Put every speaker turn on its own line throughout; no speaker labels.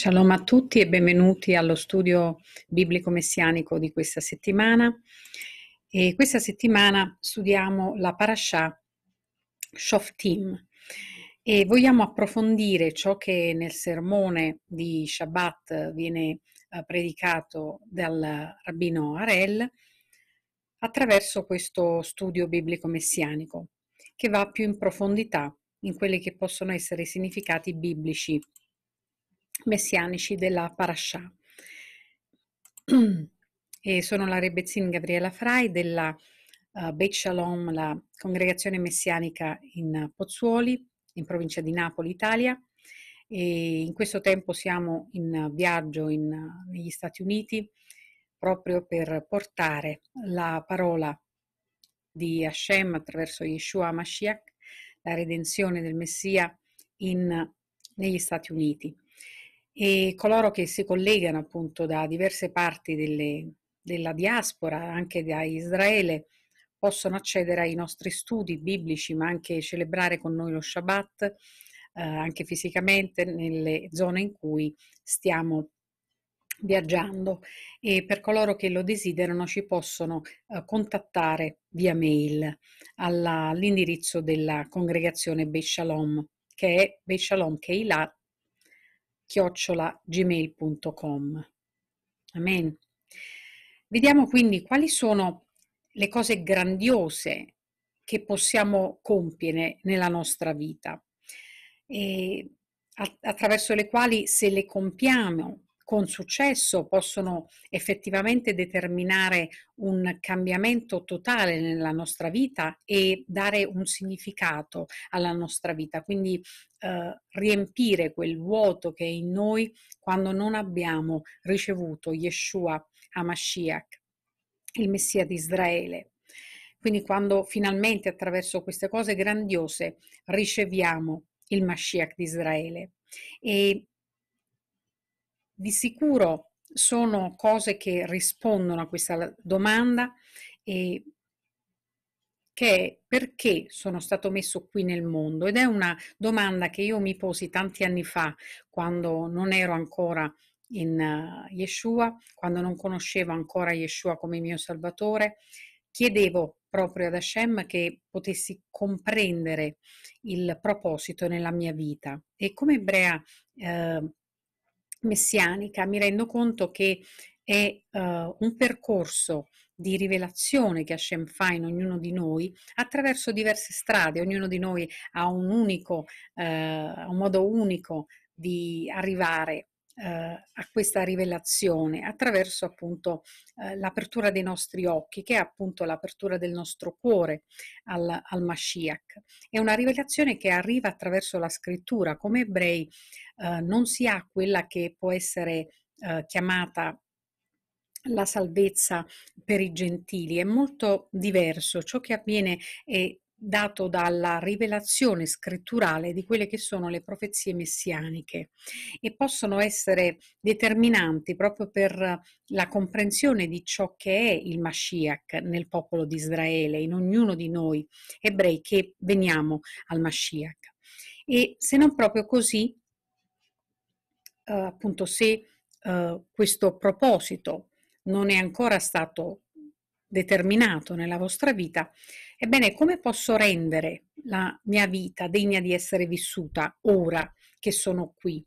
Shalom a tutti e benvenuti allo studio biblico messianico di questa settimana. E questa settimana studiamo la parasha Shoftim e vogliamo approfondire ciò che nel sermone di Shabbat viene eh, predicato dal rabbino Harel attraverso questo studio biblico messianico che va più in profondità in quelli che possono essere i significati biblici messianici della Parashah. E sono la Rebezzin Gabriela Frai della uh, Beit Shalom, la congregazione messianica in Pozzuoli, in provincia di Napoli, Italia. E in questo tempo siamo in viaggio in, negli Stati Uniti proprio per portare la parola di Hashem attraverso Yeshua Mashiach, la redenzione del Messia in, negli Stati Uniti e coloro che si collegano appunto da diverse parti delle, della diaspora, anche da Israele, possono accedere ai nostri studi biblici, ma anche celebrare con noi lo Shabbat, eh, anche fisicamente nelle zone in cui stiamo viaggiando e per coloro che lo desiderano ci possono eh, contattare via mail alla, all'indirizzo della congregazione Beshalom, che è Beshalom beishalomkeilat chiocciolagmail.com. Amen. Vediamo quindi quali sono le cose grandiose che possiamo compiere nella nostra vita, attraverso le quali se le compiamo con successo possono effettivamente determinare un cambiamento totale nella nostra vita e dare un significato alla nostra vita, quindi eh, riempire quel vuoto che è in noi quando non abbiamo ricevuto Yeshua Hamashiach, il Messia di Israele. Quindi quando finalmente attraverso queste cose grandiose riceviamo il Mashiach di Israele. E di sicuro sono cose che rispondono a questa domanda e che è perché sono stato messo qui nel mondo ed è una domanda che io mi posi tanti anni fa quando non ero ancora in eh, Yeshua, quando non conoscevo ancora Yeshua come mio salvatore, chiedevo proprio ad Hashem che potessi comprendere il proposito nella mia vita. E come ebrea eh, messianica, mi rendo conto che è uh, un percorso di rivelazione che Hashem fa in ognuno di noi attraverso diverse strade, ognuno di noi ha un unico, uh, un modo unico di arrivare eh, a questa rivelazione attraverso appunto eh, l'apertura dei nostri occhi, che è appunto l'apertura del nostro cuore al, al Mashiach. È una rivelazione che arriva attraverso la scrittura. Come ebrei eh, non si ha quella che può essere eh, chiamata la salvezza per i gentili è molto diverso, ciò che avviene è dato dalla rivelazione scritturale di quelle che sono le profezie messianiche e possono essere determinanti proprio per la comprensione di ciò che è il Mashiach nel popolo di Israele, in ognuno di noi ebrei che veniamo al Mashiach. E se non proprio così, eh, appunto, se eh, questo proposito non è ancora stato determinato nella vostra vita, Ebbene, come posso rendere la mia vita degna di essere vissuta ora che sono qui?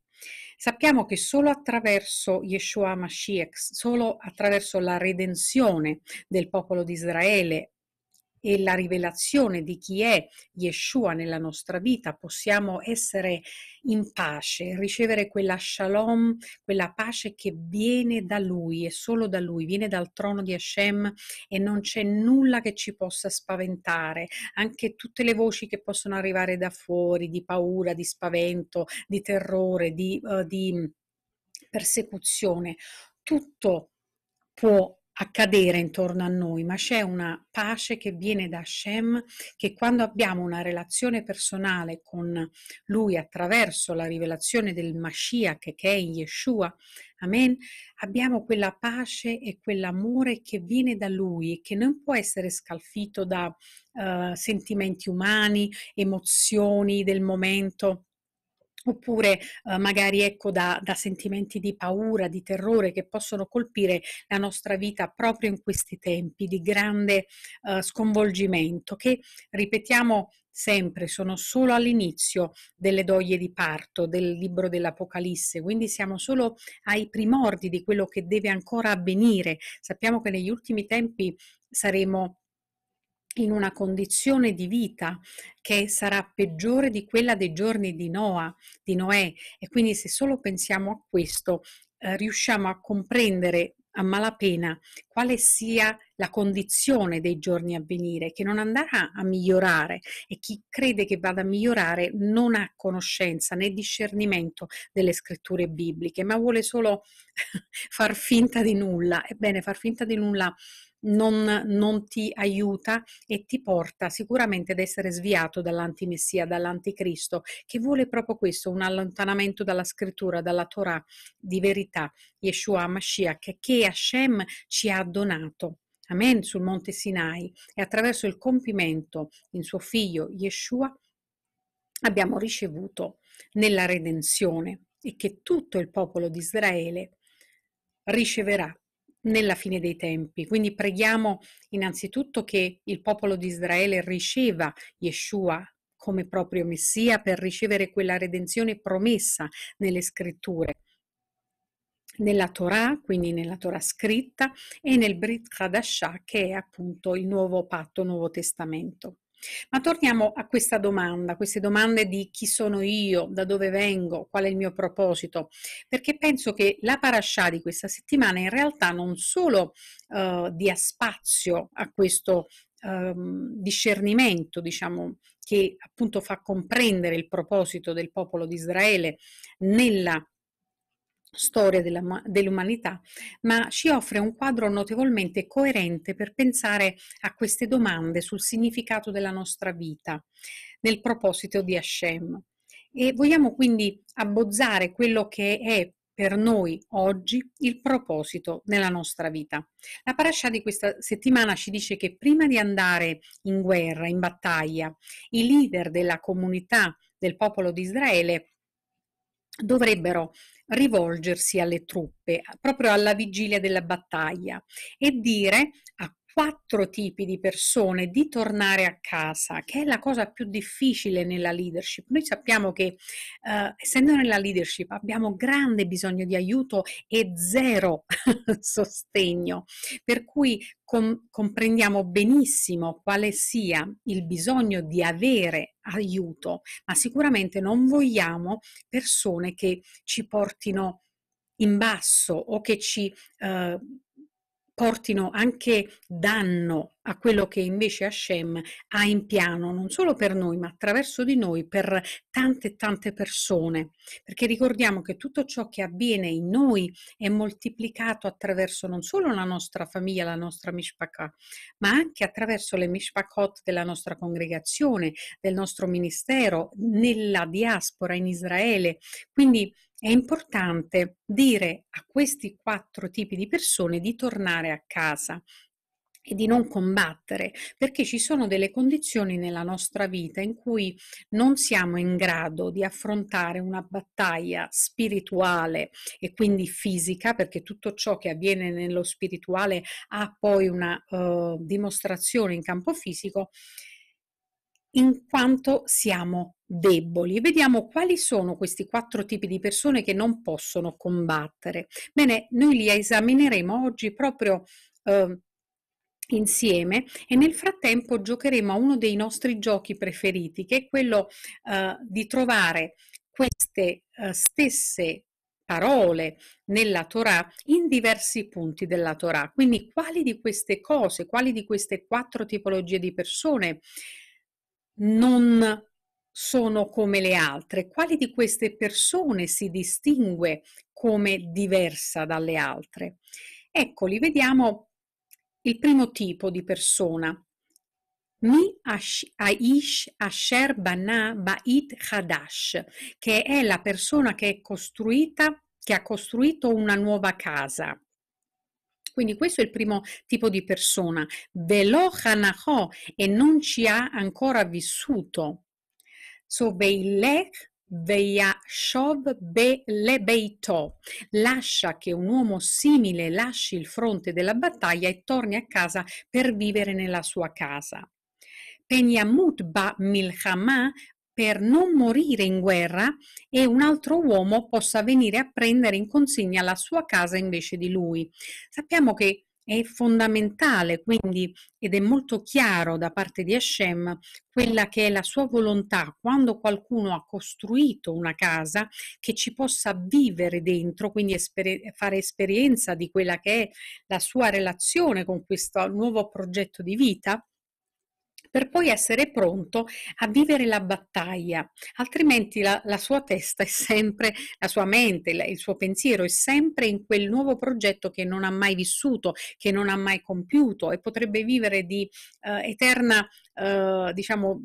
Sappiamo che solo attraverso Yeshua Mashiach, solo attraverso la redenzione del popolo di Israele, e la rivelazione di chi è Yeshua nella nostra vita, possiamo essere in pace, ricevere quella shalom, quella pace che viene da Lui e solo da Lui, viene dal trono di Hashem e non c'è nulla che ci possa spaventare, anche tutte le voci che possono arrivare da fuori di paura, di spavento, di terrore, di, uh, di persecuzione. Tutto può accadere intorno a noi, ma c'è una pace che viene da Hashem, che quando abbiamo una relazione personale con Lui attraverso la rivelazione del Mashiach che è in Yeshua, amen, abbiamo quella pace e quell'amore che viene da Lui e che non può essere scalfito da uh, sentimenti umani, emozioni del momento oppure eh, magari ecco da, da, sentimenti di paura, di terrore che possono colpire la nostra vita proprio in questi tempi di grande eh, sconvolgimento che ripetiamo sempre, sono solo all'inizio delle doglie di parto del libro dell'Apocalisse, quindi siamo solo ai primordi di quello che deve ancora avvenire. Sappiamo che negli ultimi tempi saremo in una condizione di vita che sarà peggiore di quella dei giorni di, Noa, di Noè. E quindi se solo pensiamo a questo, eh, riusciamo a comprendere a malapena quale sia la condizione dei giorni a venire, che non andrà a migliorare e chi crede che vada a migliorare non ha conoscenza né discernimento delle scritture bibliche, ma vuole solo far finta di nulla. Ebbene, far finta di nulla non, non, ti aiuta e ti porta sicuramente ad essere sviato dall'antimessia, dall'anticristo, che vuole proprio questo, un allontanamento dalla scrittura, dalla Torah di verità, Yeshua Mashiach, che Hashem ci ha donato. Amen, sul monte Sinai e attraverso il compimento in suo figlio Yeshua abbiamo ricevuto nella redenzione e che tutto il popolo di Israele riceverà nella fine dei tempi. Quindi preghiamo innanzitutto che il popolo di Israele riceva Yeshua come proprio Messia per ricevere quella redenzione promessa nelle scritture nella Torah, quindi nella Torah scritta, e nel Brit Hadashah, che è appunto il nuovo patto, il nuovo testamento. Ma torniamo a questa domanda, queste domande di chi sono io, da dove vengo, qual è il mio proposito, perché penso che la parascià di questa settimana in realtà non solo uh, dia spazio a questo um, discernimento, diciamo, che appunto fa comprendere il proposito del popolo di Israele nella storia dell'umanità, ma ci offre un quadro notevolmente coerente per pensare a queste domande sul significato della nostra vita, nel proposito di Hashem. E vogliamo quindi abbozzare quello che è per noi oggi il proposito nella nostra vita. La parasha di questa settimana ci dice che prima di andare in guerra, in battaglia, i leader della comunità del popolo di Israele dovrebbero rivolgersi alle truppe proprio alla vigilia della battaglia e dire a quattro tipi di persone, di tornare a casa, che è la cosa più difficile nella leadership. Noi sappiamo che eh, essendo nella leadership abbiamo grande bisogno di aiuto e zero sostegno, per cui com- comprendiamo benissimo quale sia il bisogno di avere aiuto, ma sicuramente non vogliamo persone che ci portino in basso o che ci eh, portino anche danno a quello che invece Hashem ha in piano non solo per noi, ma attraverso di noi per tante tante persone, perché ricordiamo che tutto ciò che avviene in noi è moltiplicato attraverso non solo la nostra famiglia, la nostra Mishpaka, ma anche attraverso le Mishpakot della nostra congregazione, del nostro ministero, nella diaspora in Israele. Quindi è importante dire a questi quattro tipi di persone di tornare a casa, e di non combattere, perché ci sono delle condizioni nella nostra vita in cui non siamo in grado di affrontare una battaglia spirituale e quindi fisica, perché tutto ciò che avviene nello spirituale ha poi una uh, dimostrazione in campo fisico, in quanto siamo deboli. Vediamo quali sono questi quattro tipi di persone che non possono combattere. Bene, noi li esamineremo oggi proprio... Uh, insieme e nel frattempo giocheremo a uno dei nostri giochi preferiti che è quello eh, di trovare queste eh, stesse parole nella Torah in diversi punti della Torah. Quindi quali di queste cose, quali di queste quattro tipologie di persone non sono come le altre? Quali di queste persone si distingue come diversa dalle altre? Ecco, li vediamo il primo tipo di persona. Mi Aish Asher Bana Ba'it Hadash, che è la persona che, è costruita, che ha costruito una nuova casa. Quindi questo è il primo tipo di persona. Velo Hanaho e non ci ha ancora vissuto. So Veilech Veia Veyashov Belebeito. Lascia che un uomo simile lasci il fronte della battaglia e torni a casa per vivere nella sua casa. Penyamut ba Milchama per non morire in guerra e un altro uomo possa venire a prendere in consegna la sua casa invece di lui. Sappiamo che è fondamentale quindi ed è molto chiaro da parte di Hashem quella che è la sua volontà quando qualcuno ha costruito una casa che ci possa vivere dentro, quindi esper- fare esperienza di quella che è la sua relazione con questo nuovo progetto di vita per poi essere pronto a vivere la battaglia, altrimenti la, la sua testa è sempre, la sua mente, il suo pensiero è sempre in quel nuovo progetto che non ha mai vissuto, che non ha mai compiuto e potrebbe vivere di eh, eterna, eh, diciamo,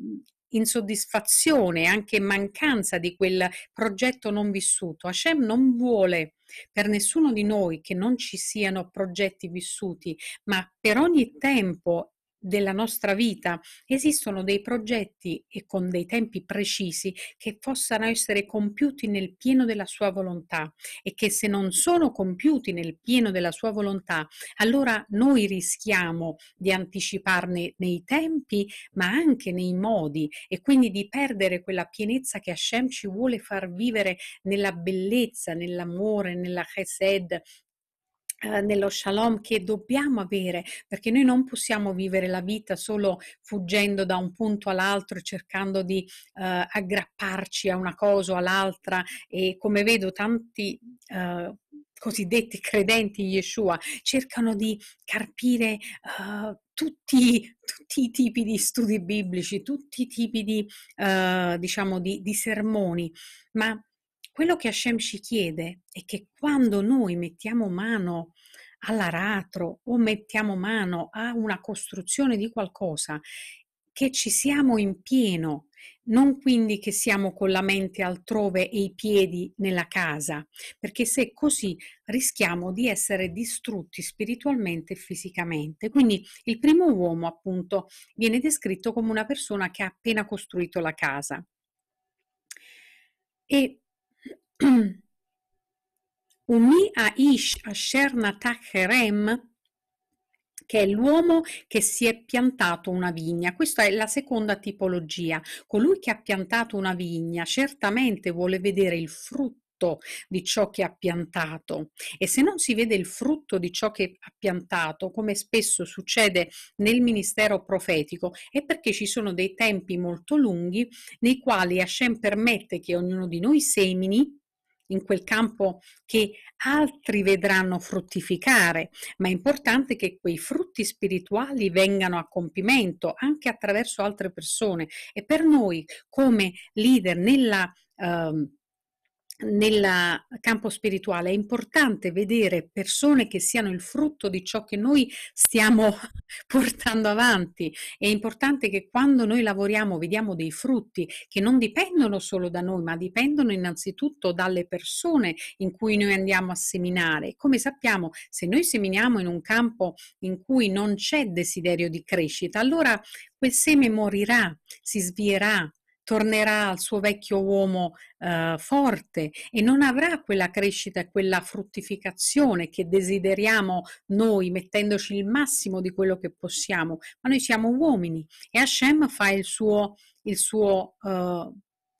insoddisfazione, anche mancanza di quel progetto non vissuto. Hashem non vuole per nessuno di noi che non ci siano progetti vissuti, ma per ogni tempo della nostra vita esistono dei progetti e con dei tempi precisi che possano essere compiuti nel pieno della sua volontà e che se non sono compiuti nel pieno della sua volontà allora noi rischiamo di anticiparne nei tempi ma anche nei modi e quindi di perdere quella pienezza che Hashem ci vuole far vivere nella bellezza, nell'amore, nella chesed, eh, nello shalom che dobbiamo avere, perché noi non possiamo vivere la vita solo fuggendo da un punto all'altro, cercando di eh, aggrapparci a una cosa o all'altra e come vedo tanti eh, cosiddetti credenti in Yeshua cercano di carpire eh, tutti, tutti, i tipi di studi biblici, tutti i tipi di, eh, diciamo, di, di sermoni, ma quello che Hashem ci chiede è che quando noi mettiamo mano all'aratro o mettiamo mano a una costruzione di qualcosa, che ci siamo in pieno, non quindi che siamo con la mente altrove e i piedi nella casa, perché se così rischiamo di essere distrutti spiritualmente e fisicamente. Quindi il primo uomo, appunto, viene descritto come una persona che ha appena costruito la casa. E Umi Aish Asher Natach che è l'uomo che si è piantato una vigna. Questa è la seconda tipologia. Colui che ha piantato una vigna certamente vuole vedere il frutto di ciò che ha piantato e se non si vede il frutto di ciò che ha piantato, come spesso succede nel ministero profetico, è perché ci sono dei tempi molto lunghi nei quali Hashem permette che ognuno di noi semini in quel campo che altri vedranno fruttificare, ma è importante che quei frutti spirituali vengano a compimento anche attraverso altre persone e per noi come leader nella... Ehm, nel campo spirituale è importante vedere persone che siano il frutto di ciò che noi stiamo portando avanti. È importante che quando noi lavoriamo vediamo dei frutti che non dipendono solo da noi, ma dipendono innanzitutto dalle persone in cui noi andiamo a seminare. Come sappiamo, se noi seminiamo in un campo in cui non c'è desiderio di crescita, allora quel seme morirà, si svierà, tornerà al suo vecchio uomo eh, forte e non avrà quella crescita e quella fruttificazione che desideriamo noi mettendoci il massimo di quello che possiamo, ma noi siamo uomini e Hashem fa il suo, il suo eh,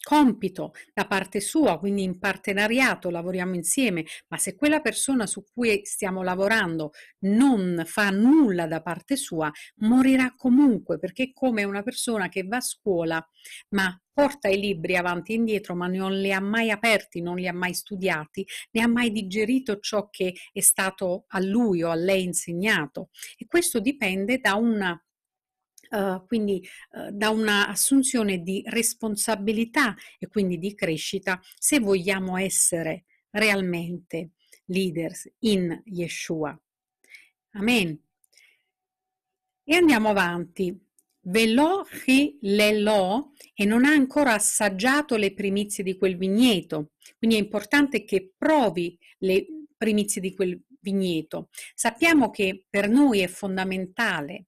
compito da parte sua, quindi in partenariato lavoriamo insieme, ma se quella persona su cui stiamo lavorando non fa nulla da parte sua, morirà comunque perché è come una persona che va a scuola ma porta i libri avanti e indietro, ma non li ha mai aperti, non li ha mai studiati, ne ha mai digerito ciò che è stato a lui o a lei insegnato. E questo dipende da una eh, quindi uh, da un'assunzione di responsabilità e quindi di crescita se vogliamo essere realmente leaders in Yeshua. Amen. E andiamo avanti. Velochi lelo e non ha ancora assaggiato le primizie di quel vigneto. Quindi è importante che provi le primizie di quel vigneto. Sappiamo che per noi è fondamentale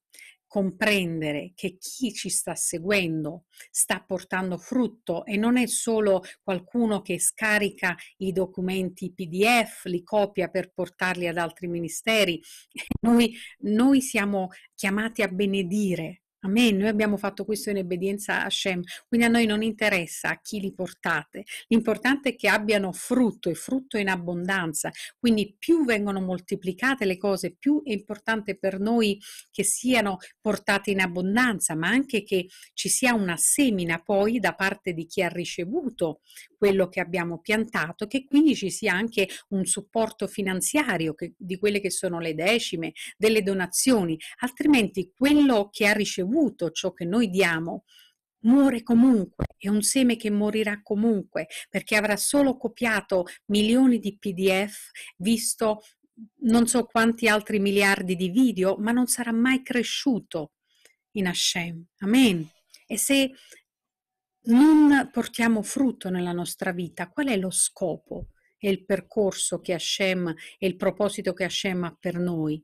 comprendere che chi ci sta seguendo sta portando frutto e non è solo qualcuno che scarica i documenti PDF, li copia per portarli ad altri ministeri. Noi, noi siamo chiamati a benedire Amen. Noi abbiamo fatto questo in obbedienza a Shem, quindi a noi non interessa a chi li portate. L'importante è che abbiano frutto e frutto in abbondanza. Quindi più vengono moltiplicate le cose, più è importante per noi che siano portate in abbondanza, ma anche che ci sia una semina poi da parte di chi ha ricevuto quello che abbiamo piantato, che quindi ci sia anche un supporto finanziario che, di quelle che sono le decime, delle donazioni, altrimenti quello che ha ricevuto ricevuto ciò che noi diamo, muore comunque, è un seme che morirà comunque, perché avrà solo copiato milioni di PDF, visto non so quanti altri miliardi di video, ma non sarà mai cresciuto in Hashem. Amen. E se non portiamo frutto nella nostra vita, qual è lo scopo e il percorso che Hashem e il proposito che Hashem ha per noi?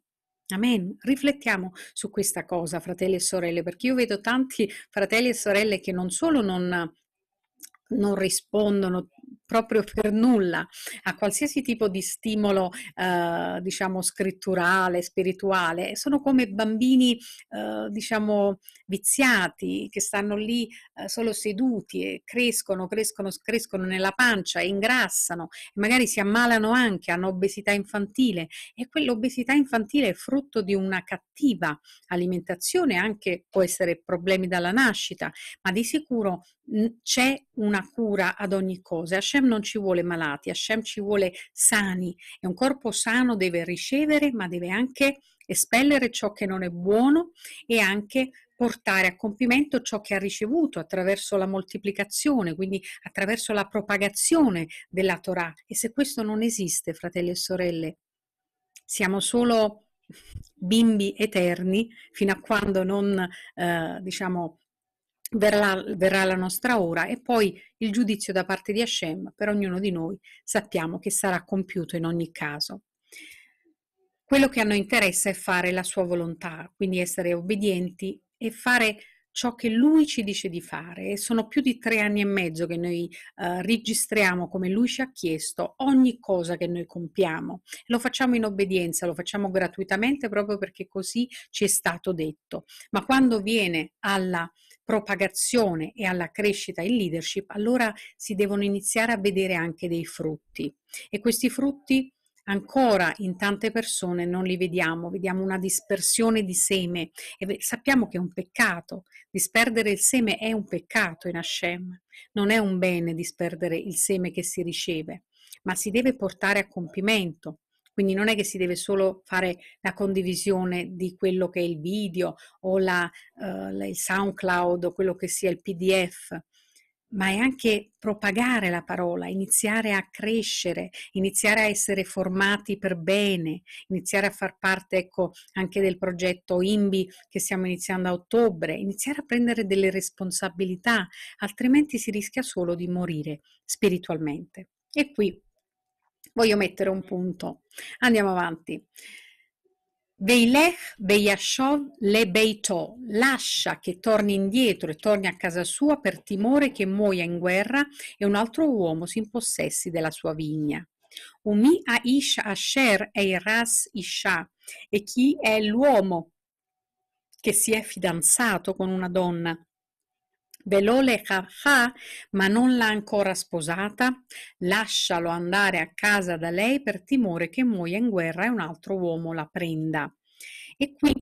Amen. Riflettiamo su questa cosa, fratelli e sorelle, perché io vedo tanti fratelli e sorelle che non solo non non rispondono proprio per nulla a qualsiasi tipo di stimolo, eh, diciamo, scritturale, spirituale. Sono come bambini, eh, diciamo, viziati che stanno lì eh, solo seduti e crescono, crescono, crescono nella pancia, ingrassano, magari si ammalano anche, hanno obesità infantile e quell'obesità infantile è frutto di una cattiva alimentazione, anche può essere problemi dalla nascita, ma di sicuro c'è una cura ad ogni cosa. Hashem non ci vuole malati, Hashem ci vuole sani e un corpo sano deve ricevere ma deve anche espellere ciò che non è buono e anche portare a compimento ciò che ha ricevuto attraverso la moltiplicazione, quindi attraverso la propagazione della Torah. E se questo non esiste, fratelli e sorelle, siamo solo bimbi eterni fino a quando non eh, diciamo, Verrà, verrà, la nostra ora e poi il giudizio da parte di Hashem per ognuno di noi sappiamo che sarà compiuto in ogni caso. Quello che a noi interessa è fare la sua volontà, quindi essere obbedienti e fare ciò che lui ci dice di fare. E sono più di tre anni e mezzo che noi eh, registriamo come lui ci ha chiesto ogni cosa che noi compiamo. Lo facciamo in obbedienza, lo facciamo gratuitamente proprio perché così ci è stato detto. Ma quando viene alla propagazione e alla crescita in leadership, allora si devono iniziare a vedere anche dei frutti e questi frutti ancora in tante persone non li vediamo, vediamo una dispersione di seme e sappiamo che è un peccato, disperdere il seme è un peccato in Hashem, non è un bene disperdere il seme che si riceve, ma si deve portare a compimento. Quindi non è che si deve solo fare la condivisione di quello che è il video o la, uh, il SoundCloud o quello che sia il PDF, ma è anche propagare la parola, iniziare a crescere, iniziare a essere formati per bene, iniziare a far parte ecco, anche del progetto IMBI che stiamo iniziando a ottobre, iniziare a prendere delle responsabilità, altrimenti si rischia solo di morire spiritualmente. E qui Voglio mettere un punto. Andiamo avanti. Veilech Beyashov le Beito, lascia che torni indietro e torni a casa sua per timore che muoia in guerra e un altro uomo si impossessi della sua vigna. Umi Aish Asher Eiras Isha, e chi è l'uomo che si è fidanzato con una donna Belole Khafha, ma non l'ha ancora sposata, lascialo andare a casa da lei per timore che muoia in guerra e un altro uomo la prenda. E qui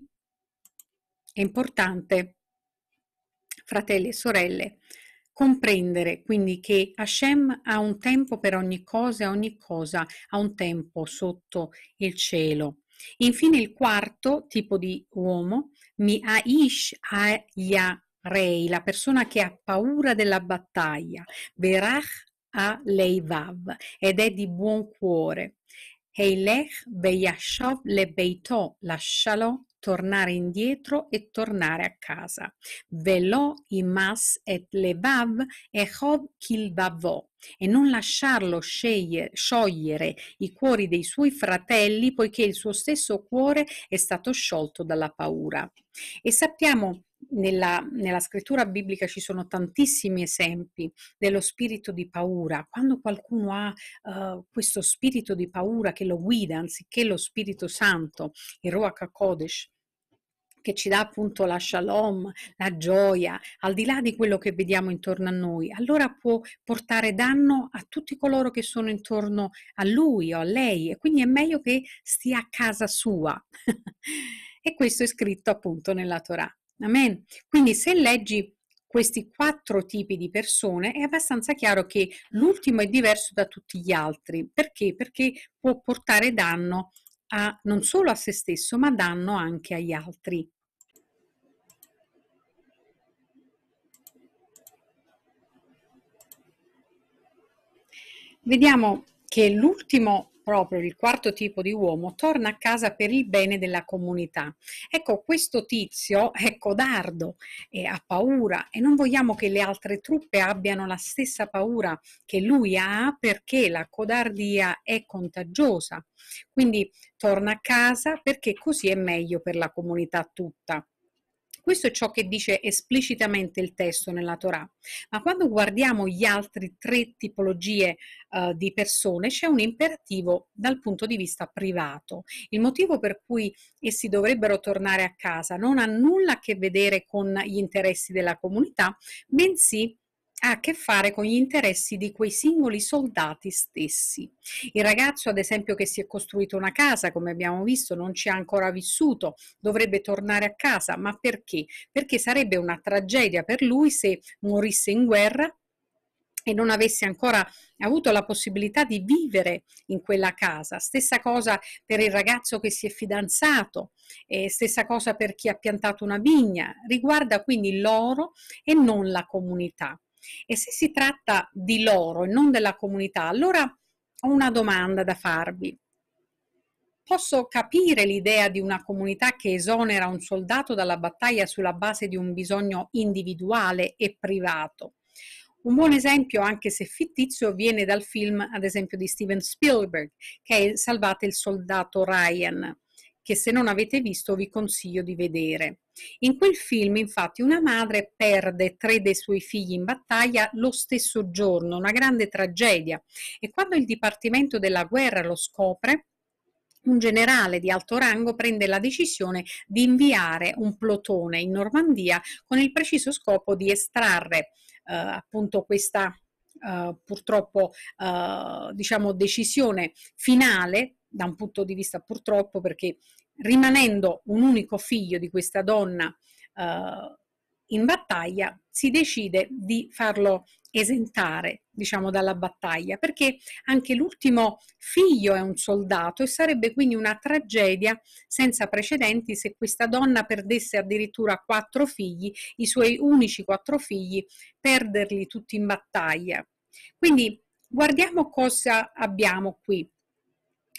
è importante, fratelli e sorelle, comprendere quindi che Hashem ha un tempo per ogni cosa e ogni cosa ha un tempo sotto il cielo. Infine il quarto tipo di uomo, mi Mi'aish Aya Rei, la persona che ha paura della battaglia, Berach a Leivav, ed è di buon cuore. Heilech veyashov le beitò, lascialo tornare indietro e tornare a casa. Velo imas et levav echov kilvavo e non lasciarlo scegliere, sciogliere i cuori dei suoi fratelli poiché il suo stesso cuore è stato sciolto dalla paura. E sappiamo nella, nella, scrittura biblica ci sono tantissimi esempi dello spirito di paura. Quando qualcuno ha uh, questo spirito di paura che lo guida anziché lo Spirito Santo, il Ruach HaKodesh, che ci dà appunto la shalom, la gioia, al di là di quello che vediamo intorno a noi, allora può portare danno a tutti coloro che sono intorno a lui o a lei e quindi è meglio che stia a casa sua. e questo è scritto appunto nella Torah. Amen. Quindi se leggi questi quattro tipi di persone è abbastanza chiaro che l'ultimo è diverso da tutti gli altri. Perché? Perché può portare danno a, non solo a se stesso, ma danno anche agli altri. Vediamo che l'ultimo proprio il quarto tipo di uomo, torna a casa per il bene della comunità. Ecco, questo tizio è codardo e ha paura e non vogliamo che le altre truppe abbiano la stessa paura che lui ha perché la codardia è contagiosa. Quindi torna a casa perché così è meglio per la comunità tutta. Questo è ciò che dice esplicitamente il testo nella Torah. Ma quando guardiamo gli altri tre tipologie eh, di persone, c'è un imperativo dal punto di vista privato. Il motivo per cui essi dovrebbero tornare a casa non ha nulla a che vedere con gli interessi della comunità, bensì ha a che fare con gli interessi di quei singoli soldati stessi. Il ragazzo, ad esempio, che si è costruito una casa, come abbiamo visto, non ci ha ancora vissuto, dovrebbe tornare a casa, ma perché? Perché sarebbe una tragedia per lui se morisse in guerra e non avesse ancora avuto la possibilità di vivere in quella casa. Stessa cosa per il ragazzo che si è fidanzato, eh, stessa cosa per chi ha piantato una vigna. Riguarda quindi loro e non la comunità. E se si tratta di loro e non della comunità, allora ho una domanda da farvi. Posso capire l'idea di una comunità che esonera un soldato dalla battaglia sulla base di un bisogno individuale e privato. Un buon esempio, anche se fittizio, viene dal film, ad esempio, di Steven Spielberg, che è Salvate il soldato Ryan che se non avete visto vi consiglio di vedere. In quel film, infatti, una madre perde tre dei suoi figli in battaglia lo stesso giorno, una grande tragedia, e quando il Dipartimento della Guerra lo scopre, un generale di alto rango prende la decisione di inviare un plotone in Normandia con il preciso scopo di estrarre eh, appunto questa Uh, purtroppo uh, diciamo decisione finale da un punto di vista purtroppo perché rimanendo un unico figlio di questa donna eh, in battaglia si decide di farlo esentare diciamo dalla battaglia perché anche l'ultimo figlio è un soldato e sarebbe quindi una tragedia senza precedenti se questa donna perdesse addirittura quattro figli i suoi unici quattro figli perderli tutti in battaglia quindi guardiamo cosa abbiamo qui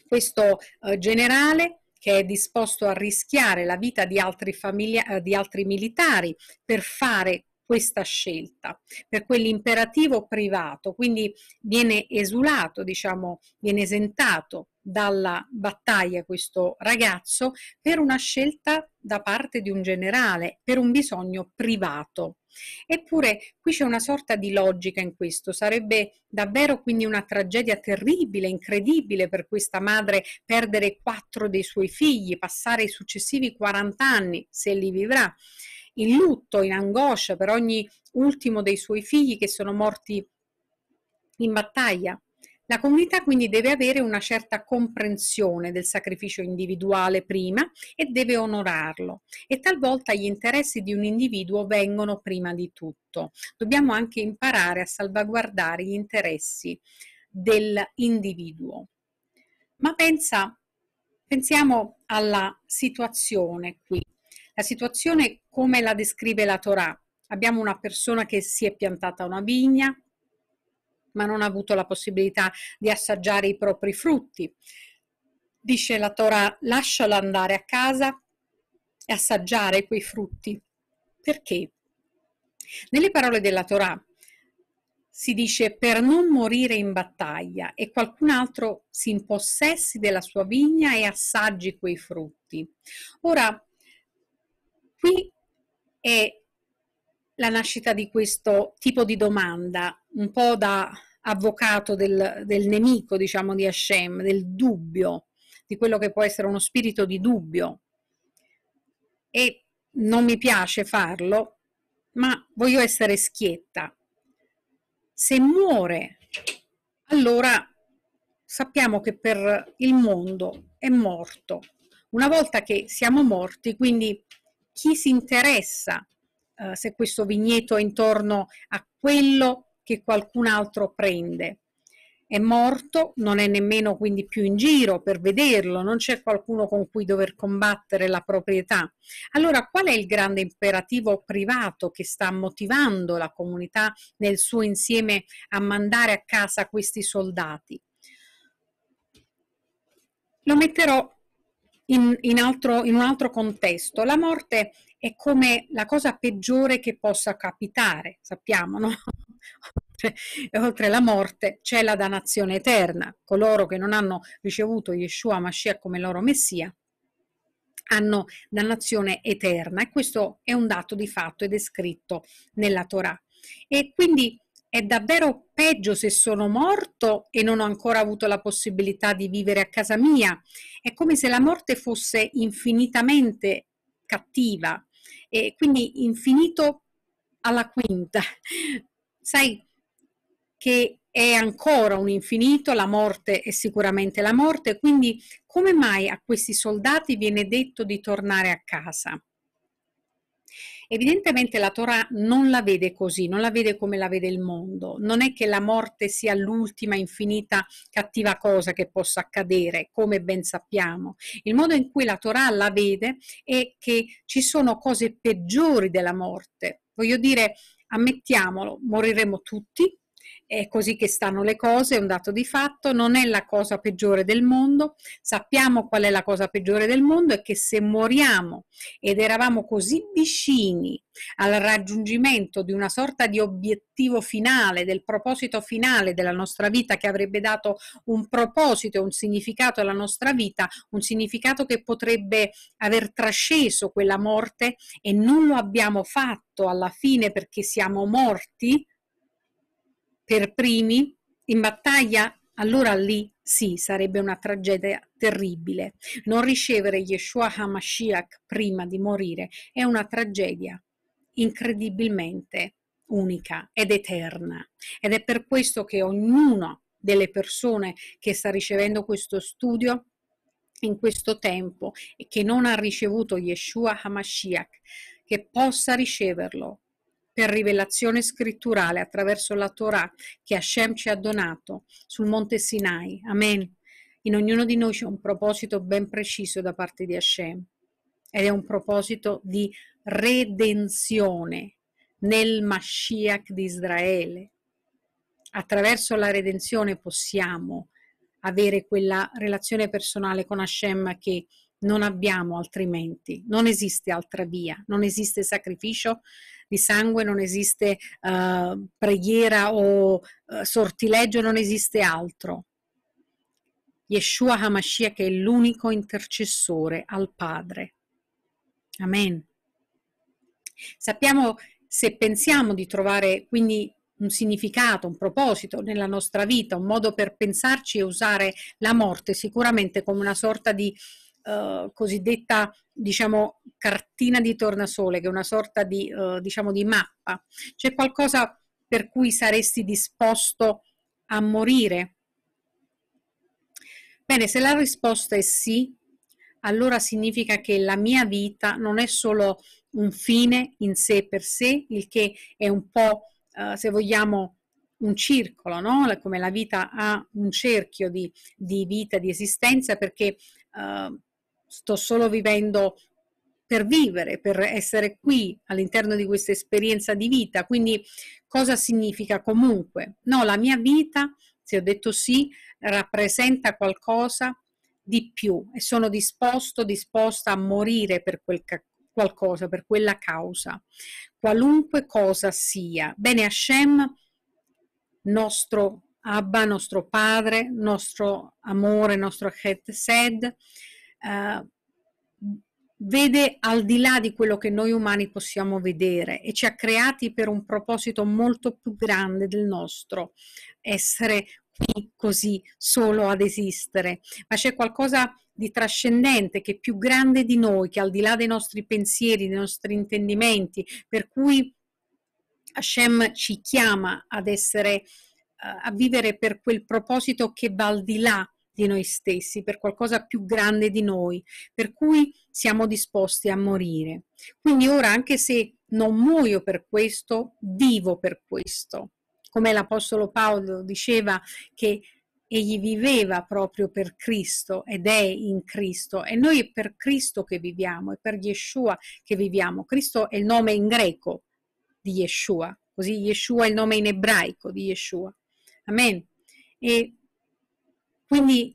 questo eh, generale che è disposto a rischiare la vita di altri, famiglia, eh, di altri militari per fare questa scelta, per quell'imperativo privato, quindi viene esulato, diciamo, viene esentato dalla battaglia questo ragazzo per una scelta da parte di un generale, per un bisogno privato. Eppure qui c'è una sorta di logica in questo, sarebbe davvero quindi una tragedia terribile, incredibile per questa madre perdere quattro dei suoi figli, passare i successivi 40 anni, se li vivrà, in lutto, in angoscia per ogni ultimo dei suoi figli che sono morti in battaglia. La comunità quindi deve avere una certa comprensione del sacrificio individuale prima e deve onorarlo e talvolta gli interessi di un individuo vengono prima di tutto. Dobbiamo anche imparare a salvaguardare gli interessi dell'individuo. Ma pensa, pensiamo alla situazione qui. La situazione come la descrive la Torah. Abbiamo una persona che si è piantata una vigna, ma non ha avuto la possibilità di assaggiare i propri frutti. Dice la Torah, lasciala andare a casa e assaggiare quei frutti. Perché? Nelle parole della Torah si dice per non morire in battaglia e qualcun altro si impossessi della sua vigna e assaggi quei frutti. Ora, qui è la nascita di questo tipo di domanda, un po' da avvocato del, del nemico, diciamo, di Hashem, del dubbio, di quello che può essere uno spirito di dubbio. E non mi piace farlo, ma voglio essere schietta. Se muore, allora sappiamo che per il mondo è morto. Una volta che siamo morti, quindi chi si interessa eh, se questo vigneto è intorno a quello che qualcun altro prende. È morto, non è nemmeno quindi più in giro per vederlo, non c'è qualcuno con cui dover combattere la proprietà. Allora qual è il grande imperativo privato che sta motivando la comunità nel suo insieme a mandare a casa questi soldati? Lo metterò in, in, altro, in, un altro contesto. La morte è come la cosa peggiore che possa capitare, sappiamo, no? oltre la morte c'è la danazione eterna. Coloro che non hanno ricevuto Yeshua Mashiach come loro Messia hanno dannazione eterna e questo è un dato di fatto ed è scritto nella Torah. E quindi è davvero peggio se sono morto e non ho ancora avuto la possibilità di vivere a casa mia. È come se la morte fosse infinitamente cattiva e quindi infinito alla quinta. Sai che è ancora un infinito, la morte è sicuramente la morte, quindi come mai a questi soldati viene detto di tornare a casa? Evidentemente la Torah non la vede così, non la vede come la vede il mondo, non è che la morte sia l'ultima infinita cattiva cosa che possa accadere, come ben sappiamo. Il modo in cui la Torah la vede è che ci sono cose peggiori della morte. Voglio dire, ammettiamolo, moriremo tutti, è così che stanno le cose, è un dato di fatto, non è la cosa peggiore del mondo, sappiamo qual è la cosa peggiore del mondo è che se moriamo ed eravamo così vicini al raggiungimento di una sorta di obiettivo finale, del proposito finale della nostra vita che avrebbe dato un proposito, un significato alla nostra vita, un significato che potrebbe aver trasceso quella morte e non lo abbiamo fatto alla fine perché siamo morti, per primi in battaglia, allora lì sì, sarebbe una tragedia terribile. Non ricevere Yeshua HaMashiach prima di morire è una tragedia incredibilmente unica ed eterna. Ed è per questo che ognuno delle persone che sta ricevendo questo studio in questo tempo e che non ha ricevuto Yeshua HaMashiach, che possa riceverlo per rivelazione scritturale attraverso la Torah che Hashem ci ha donato sul monte Sinai. Amen. In ognuno di noi c'è un proposito ben preciso da parte di Hashem ed è un proposito di redenzione nel Mashiach di Israele. Attraverso la redenzione possiamo avere quella relazione personale con Hashem che non abbiamo altrimenti, non esiste altra via, non esiste sacrificio, di sangue, non esiste uh, preghiera o uh, eh, sortileggio, non esiste altro. Yeshua Hamashiach è l'unico intercessore al Padre. Amen. Sappiamo se pensiamo di trovare quindi un significato, un proposito nella nostra vita, un modo per pensarci e usare la morte sicuramente come una sorta di eh, cosiddetta diciamo, cartina di tornasole, che è una sorta di, uh, diciamo, di mappa? C'è qualcosa per cui saresti disposto a morire? Bene, se la risposta è sì, allora significa che la mia vita non è solo un fine in sé per sé, il che è un po', eh, se vogliamo, un circolo, no? come la vita ha un cerchio di, di vita, di esistenza, perché eh, sto solo vivendo per vivere, per essere qui all'interno di questa esperienza di vita. Quindi cosa significa comunque? No, la mia vita, se ho detto sì, rappresenta qualcosa di più e sono disposto, disposta a morire per quel qualcosa, per quella causa, qualunque cosa sia. Bene, Hashem, nostro Abba, nostro Padre, nostro amore, nostro Chet Sed, eh, vede al di là di quello che noi umani possiamo vedere e ci ha creati per un proposito molto più grande del nostro essere qui così solo ad esistere, ma c'è qualcosa di trascendente che è più grande di noi, che al di là dei nostri pensieri, dei nostri intendimenti, per cui Hashem ci chiama ad essere eh, a vivere per quel proposito che va al di là di noi stessi, per qualcosa più grande di noi, per cui siamo disposti a morire. Quindi ora, anche se non muoio per questo, vivo per questo. Come l'Apostolo Paolo diceva che egli viveva proprio per Cristo ed è in Cristo e noi è per Cristo che viviamo, è per Yeshua che viviamo. Cristo è il nome in greco di Yeshua, così Yeshua è il nome in ebraico di Yeshua. Amen. E quindi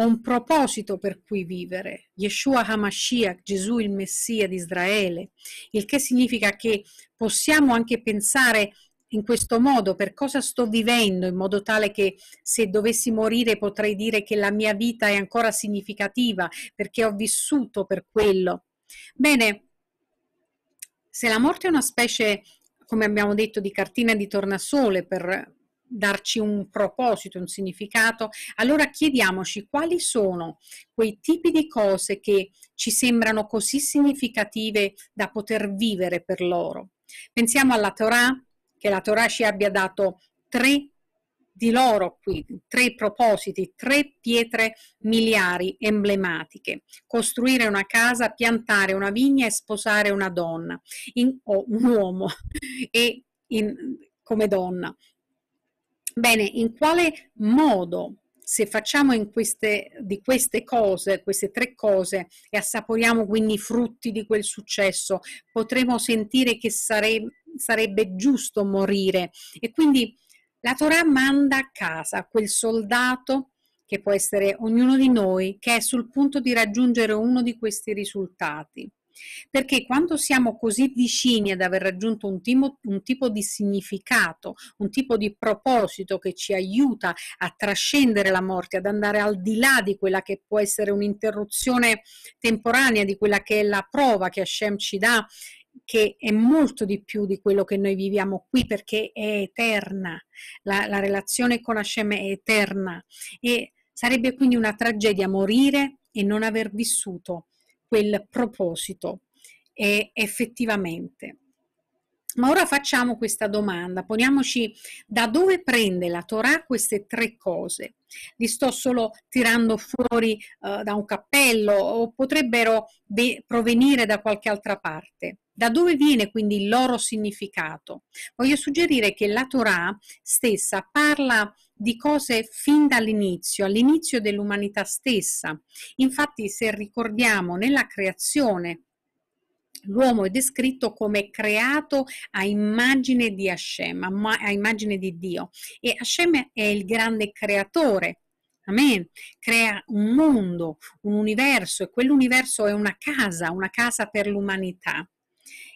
ho un proposito per cui vivere. Yeshua HaMashiach, Gesù il Messia di Israele, il che significa che possiamo anche pensare in questo modo per cosa sto vivendo, in modo tale che se dovessi morire potrei dire che la mia vita è ancora significativa perché ho vissuto per quello. Bene, se la morte è una specie, come abbiamo detto, di cartina di tornasole per darci un proposito, un significato, allora chiediamoci quali sono quei tipi di cose che ci sembrano così significative da poter vivere per loro. Pensiamo alla Torah, che la Torah ci abbia dato tre di loro qui, tre propositi, tre pietre miliari emblematiche. Costruire una casa, piantare una vigna e sposare una donna in, o un uomo e in, come donna. Bene, in quale modo se facciamo queste, di queste cose, queste tre cose, e assaporiamo quindi i frutti di quel successo, potremo sentire che sare, sarebbe giusto morire. E quindi la Torah manda a casa quel soldato che può essere ognuno di noi, che è sul punto di raggiungere uno di questi risultati perché quando siamo così vicini ad aver raggiunto un, timo, un tipo di significato, un tipo di proposito che ci aiuta a trascendere la morte, ad andare al di là di quella che può essere un'interruzione temporanea, di quella che è la prova che Hashem ci dà che è molto di più di quello che noi viviamo qui perché è eterna, la, la, relazione con Hashem è eterna e sarebbe quindi una tragedia morire e non aver vissuto quel proposito e effettivamente. Ma ora facciamo questa domanda, poniamoci da dove prende la Torah queste tre cose. Li sto solo tirando fuori uh, da un cappello o potrebbero be- provenire da qualche altra parte. Da dove viene quindi il loro significato? Voglio suggerire che la Torah stessa parla di cose fin dall'inizio, all'inizio dell'umanità stessa. Infatti, se ricordiamo nella creazione, l'uomo è descritto come creato a immagine di Hashem, a immagine di Dio. E Hashem è il grande creatore, Amen. Crea un mondo, un universo e quell'universo è una casa, una casa per l'umanità.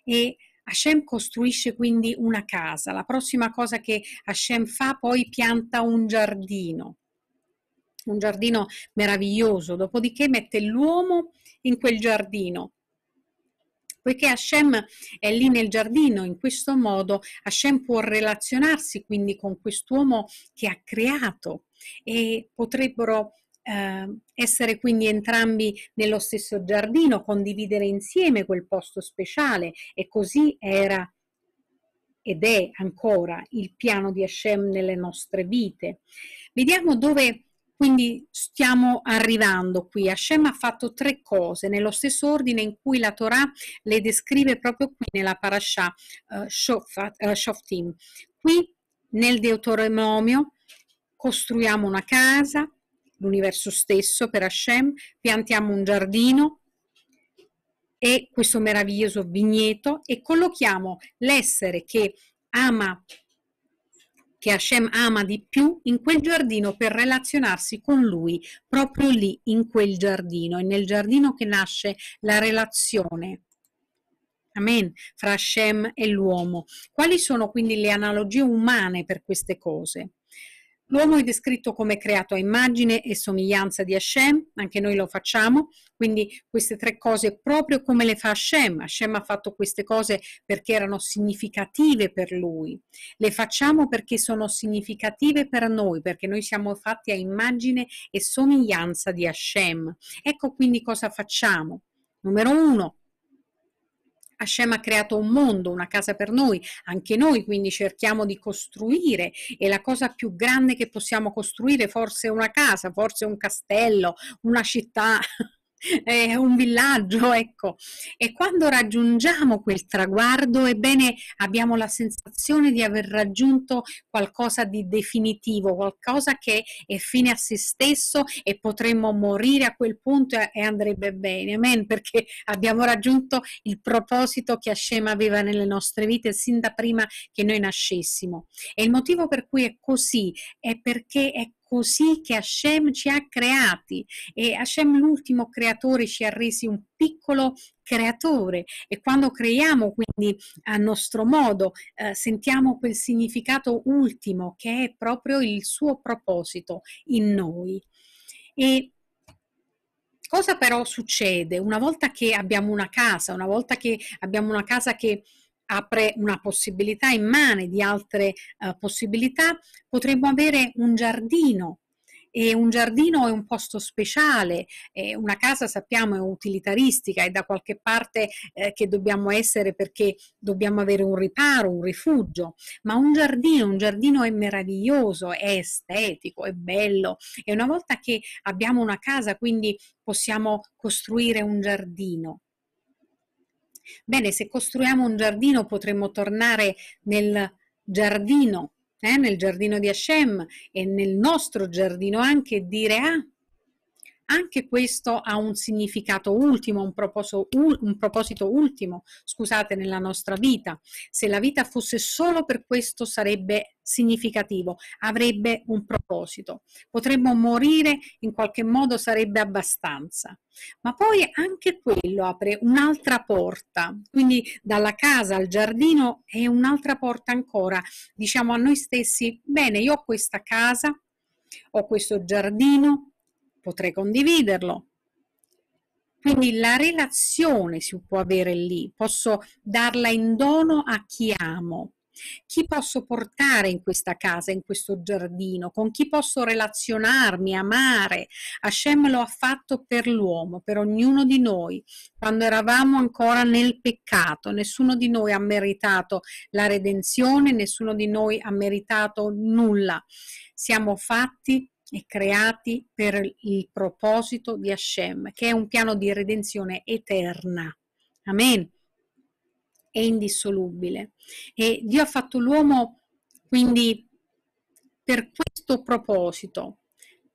E Hashem costruisce quindi una casa, la prossima cosa che Hashem fa poi pianta un giardino, un giardino meraviglioso, dopodiché mette l'uomo in quel giardino. Poiché Hashem è lì nel giardino, in questo modo Hashem può relazionarsi quindi con quest'uomo che ha creato e potrebbero eh, essere quindi entrambi nello stesso giardino, condividere insieme quel posto speciale e così era ed è ancora il piano di Hashem nelle nostre vite. Vediamo dove quindi stiamo arrivando qui. Hashem ha fatto tre cose nello stesso ordine in cui la Torah le descrive proprio qui nella parasha uh, eh, eh, Shoftim. Qui nel Deuteronomio costruiamo una casa, l'universo stesso per Hashem, piantiamo un giardino e questo meraviglioso vigneto e collochiamo l'essere che ama che Hashem ama di più in quel giardino per relazionarsi con lui, proprio lì in quel giardino, e nel giardino che nasce la relazione. Amen. Fra Hashem e l'uomo. Quali sono quindi le analogie umane per queste cose? L'uomo è descritto come creato a immagine e somiglianza di Hashem, anche noi lo facciamo, quindi queste tre cose proprio come le fa Hashem. Hashem ha fatto queste cose perché erano significative per lui, le facciamo perché sono significative per noi, perché noi siamo fatti a immagine e somiglianza di Hashem. Ecco quindi cosa facciamo. Numero uno, Hashem ha creato un mondo, una casa per noi, anche noi quindi cerchiamo di costruire e la cosa più grande che possiamo costruire forse è una casa, forse un castello, una città, eh, un villaggio, ecco. E quando raggiungiamo quel traguardo, ebbene, abbiamo la sensazione di aver raggiunto qualcosa di definitivo, qualcosa che è fine a se stesso e potremmo morire a quel punto e, andrebbe bene, amen, perché abbiamo raggiunto il proposito che Hashem aveva nelle nostre vite sin da prima che noi nascessimo. E il motivo per cui è così è perché è così che Hashem ci ha creati e Hashem l'ultimo creatore ci ha resi un piccolo creatore e quando creiamo quindi a nostro modo eh, sentiamo quel significato ultimo che è proprio il suo proposito in noi. E cosa però succede una volta che abbiamo una casa, una volta che abbiamo una casa che apre una possibilità immane di altre uh, possibilità, potremmo avere un giardino e un giardino è un posto speciale, eh, una casa sappiamo è utilitaristica, è da qualche parte eh, che dobbiamo essere perché dobbiamo avere un riparo, un rifugio, ma un giardino, un giardino è meraviglioso, è estetico, è bello e una volta che abbiamo una casa quindi possiamo costruire un giardino Bene, se costruiamo un giardino potremmo tornare nel giardino, eh, nel giardino di Hashem e nel nostro giardino anche dire, ah, anche questo ha un significato ultimo, un, proposo, un proposito ultimo, scusate, nella nostra vita. Se la vita fosse solo per questo sarebbe significativo, avrebbe un proposito. Potremmo morire, in qualche modo sarebbe abbastanza. Ma poi anche quello apre un'altra porta, quindi dalla casa al giardino è un'altra porta ancora. Diciamo a noi stessi, bene, io ho questa casa, ho questo giardino, potrei condividerlo. Quindi la relazione si può avere lì, posso darla in dono a chi amo, chi posso portare in questa casa, in questo giardino, con chi posso relazionarmi, amare. Hashem lo ha fatto per l'uomo, per ognuno di noi. Quando eravamo ancora nel peccato, nessuno di noi ha meritato la redenzione, nessuno di noi ha meritato nulla. Siamo fatti e creati per il proposito di Hashem, che è un piano di redenzione eterna. Amen. È indissolubile. E Dio ha fatto l'uomo quindi per questo proposito.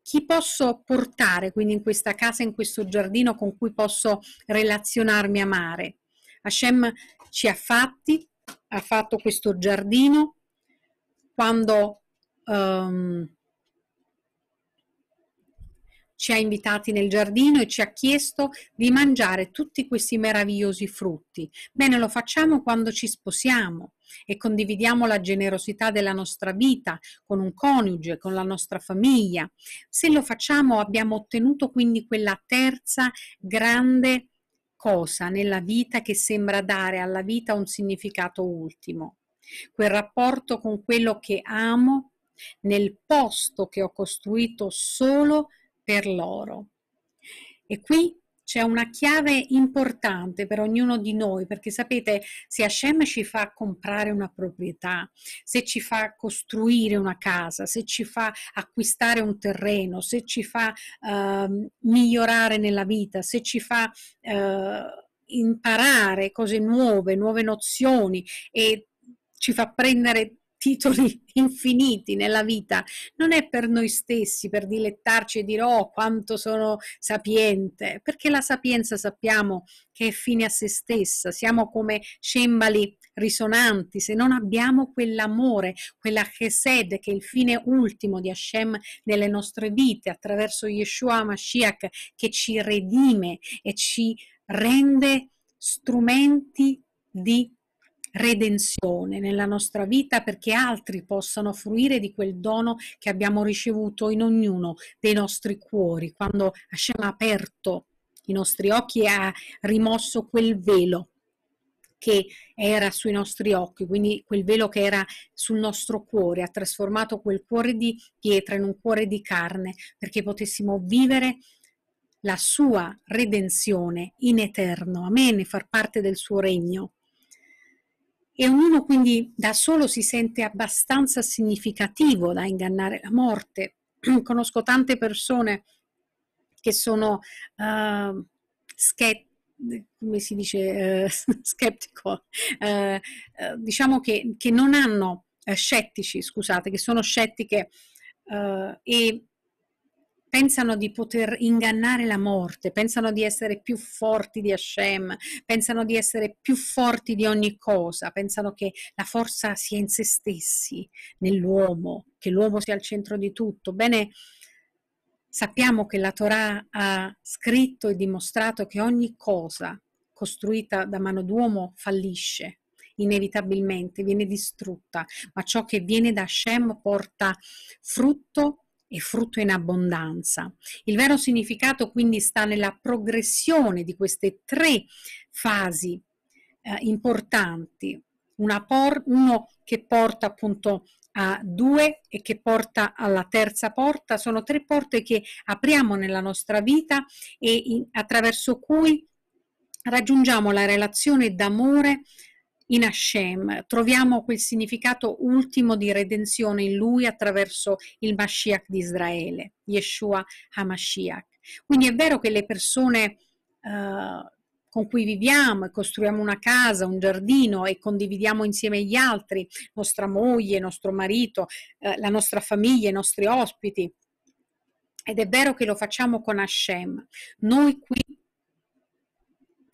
Chi posso portare quindi in questa casa, in questo giardino con cui posso relazionarmi, amare? Hashem ci ha fatti, ha fatto questo giardino quando um, ci ha invitati nel giardino e ci ha chiesto di mangiare tutti questi meravigliosi frutti. Bene, lo facciamo quando ci sposiamo e condividiamo la generosità della nostra vita con un coniuge, con la nostra famiglia. Se lo facciamo abbiamo ottenuto quindi quella terza grande cosa nella vita che sembra dare alla vita un significato ultimo, quel rapporto con quello che amo nel posto che ho costruito solo per loro. E qui c'è una chiave importante per ognuno di noi, perché sapete, se Hashem ci fa comprare una proprietà, se ci fa costruire una casa, se ci fa acquistare un terreno, se ci fa eh, migliorare nella vita, se ci fa eh, imparare cose nuove, nuove nozioni e ci fa prendere titoli infiniti nella vita, non è per noi stessi, per dilettarci e dire oh quanto sono sapiente, perché la sapienza sappiamo che è fine a se stessa, siamo come cembali risonanti, se non abbiamo quell'amore, quella chesed che è il fine ultimo di Hashem nelle nostre vite, attraverso Yeshua Mashiach che ci redime e ci rende strumenti di redenzione nella nostra vita perché altri possano fruire di quel dono che abbiamo ricevuto in ognuno dei nostri cuori, quando Hashem ha aperto i nostri occhi e ha rimosso quel velo che era sui nostri occhi, quindi quel velo che era sul nostro cuore, ha trasformato quel cuore di pietra in un cuore di carne perché potessimo vivere la sua redenzione in eterno, amen, far parte del suo regno e ognuno quindi da solo si sente abbastanza significativo da ingannare la morte. Conosco tante persone che sono uh, ehm, schettiche come si dice, eh, skeptical, eh, eh, diciamo che, che, non hanno eh, scettici, scusate, che sono scettiche eh, e pensano di poter ingannare la morte, pensano di essere più forti di Hashem, pensano di essere più forti di ogni cosa, pensano che la forza sia in se stessi, nell'uomo, che l'uomo sia al centro di tutto. Bene, sappiamo che la Torah ha scritto e dimostrato che ogni cosa costruita da mano d'uomo fallisce inevitabilmente, viene distrutta, ma ciò che viene da Hashem porta frutto e frutto in abbondanza. Il vero significato quindi sta nella progressione di queste tre fasi eh, importanti, por- uno che porta appunto a due e che porta alla terza porta, sono tre porte che apriamo nella nostra vita e in- attraverso cui raggiungiamo la relazione d'amore in Hashem, troviamo quel significato ultimo di redenzione in lui attraverso il Mashiach di Israele, Yeshua HaMashiach. Quindi è vero che le persone uh, con cui viviamo, costruiamo una casa, un giardino e condividiamo insieme gli altri, nostra moglie, nostro marito, eh, la nostra famiglia, i nostri ospiti. Ed è vero che lo facciamo con Hashem. Noi qui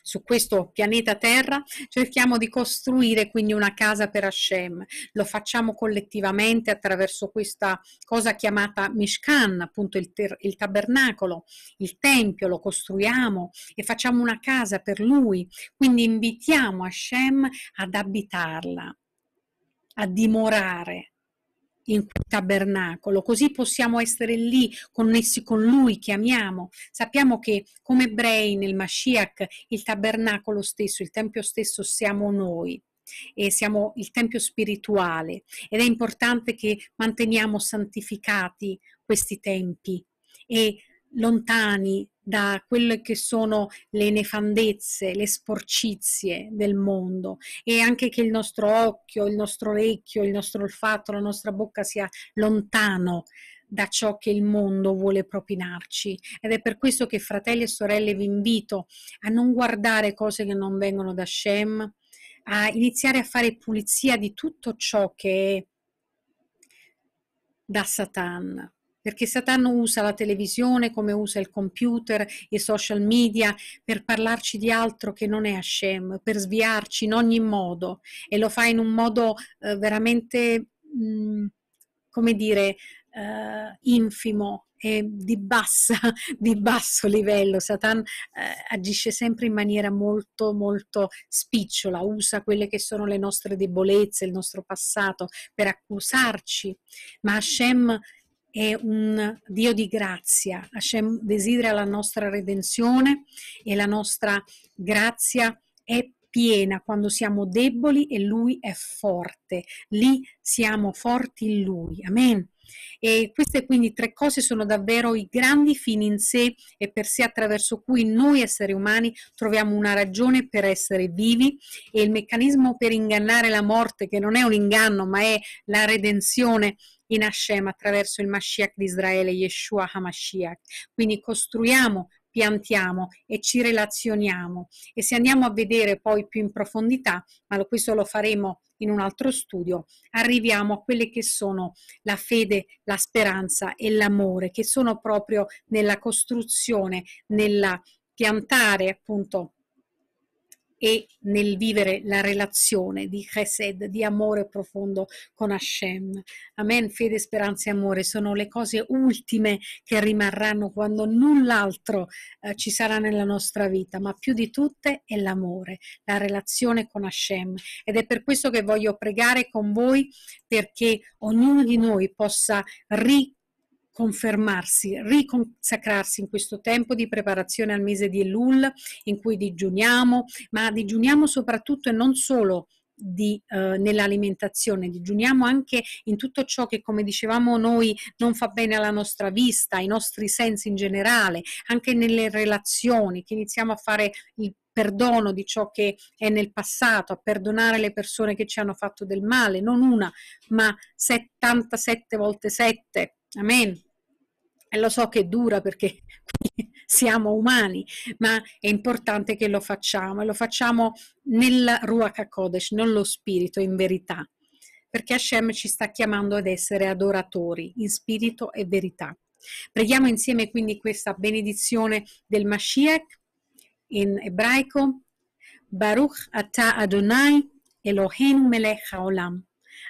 su questo pianeta Terra, cerchiamo di costruire quindi una casa per Hashem. Lo facciamo collettivamente attraverso questa cosa chiamata Mishkan, appunto il, ter- il tabernacolo, il tempio, lo costruiamo e facciamo una casa per lui. Quindi invitiamo Hashem ad abitarla, a dimorare in quel tabernacolo, così possiamo essere lì connessi con Lui che amiamo. Sappiamo che come ebrei nel Mashiach il tabernacolo stesso, il Tempio stesso siamo noi e siamo il Tempio spirituale ed è importante che manteniamo santificati questi tempi e lontani da quelle che sono le nefandezze, le sporcizie del mondo e anche che il nostro occhio, il nostro orecchio, il nostro olfatto, la nostra bocca sia lontano da ciò che il mondo vuole propinarci. Ed è per questo che fratelli e sorelle vi invito a non guardare cose che non vengono da Shem, a iniziare a fare pulizia di tutto ciò che è da Satan, perché Satana usa la televisione come usa il computer, i social media per parlarci di altro che non è Hashem, per sviarci in ogni modo e lo fa in un modo eh, veramente, mh, mm, come dire, eh, infimo e di, bassa, di basso livello. Satan eh, agisce sempre in maniera molto, molto spicciola, usa quelle che sono le nostre debolezze, il nostro passato per accusarci, ma Hashem è un Dio di grazia. Hashem desidera la nostra redenzione e la nostra grazia è piena quando siamo deboli e Lui è forte. Lì siamo forti in Lui. Amen. E queste quindi tre cose sono davvero i grandi fini in sé e per sé attraverso cui noi esseri umani troviamo una ragione per essere vivi e il meccanismo per ingannare la morte, che non è un inganno ma è la redenzione in Hashem attraverso il Mashiach di Israele, Yeshua HaMashiach. Quindi costruiamo piantiamo e ci relazioniamo e se andiamo a vedere poi più in profondità, ma questo lo faremo in un altro studio, arriviamo a quelle che sono la fede, la speranza e l'amore, che sono proprio nella costruzione, nella piantare appunto e nel vivere la relazione di Chesed, di amore profondo con Hashem. Amen, fede, speranza e amore sono le cose ultime che rimarranno quando null'altro eh, ci sarà nella nostra vita, ma più di tutte è l'amore, la relazione con Hashem. Ed è per questo che voglio pregare con voi perché ognuno di noi possa riconoscere confermarsi, riconsacrarsi in questo tempo di preparazione al mese di Elul in cui digiuniamo, ma digiuniamo soprattutto e non solo di, eh, nell'alimentazione, digiuniamo anche in tutto ciò che, come dicevamo noi, non fa bene alla nostra vista, ai nostri sensi in generale, anche nelle relazioni, che iniziamo a fare il perdono di ciò che è nel passato, a perdonare le persone che ci hanno fatto del male, non una, ma 77 volte 7 Amen. E lo so che dura perché siamo umani, ma è importante che lo facciamo e lo facciamo nel Ruach HaKodesh, non lo spirito in verità, perché Hashem ci sta chiamando ad essere adoratori in spirito e verità. Preghiamo insieme quindi questa benedizione del Mashiach in ebraico, Baruch Ata Adonai Eloheinu Melech Haolam.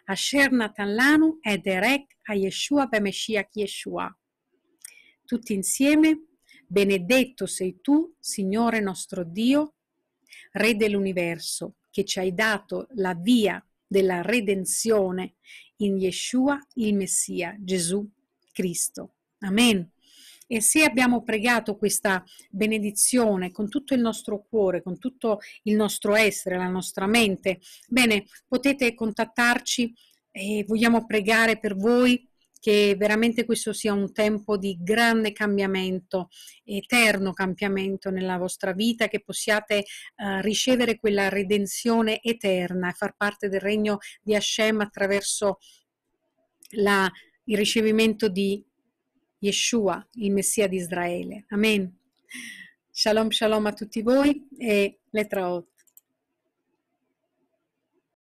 Asher Natan Lanu ed Erek a Yeshua Bemeshiach Yeshua. Tutti insieme, benedetto sei tu, Signore nostro Dio, Re dell'universo, che ci hai dato la via della redenzione in Yeshua, il Messia, Gesù Cristo. Amen. E se abbiamo pregato questa benedizione con tutto il nostro cuore, con tutto il nostro essere, la nostra mente, bene, potete contattarci e vogliamo pregare per voi che veramente questo sia un tempo di grande cambiamento, eterno cambiamento nella vostra vita, che possiate eh, ricevere quella redenzione eterna e far parte del regno di Hashem attraverso la, il ricevimento di Yeshua, il Messia di Israele. Amen. Shalom shalom a tutti voi e letra 8.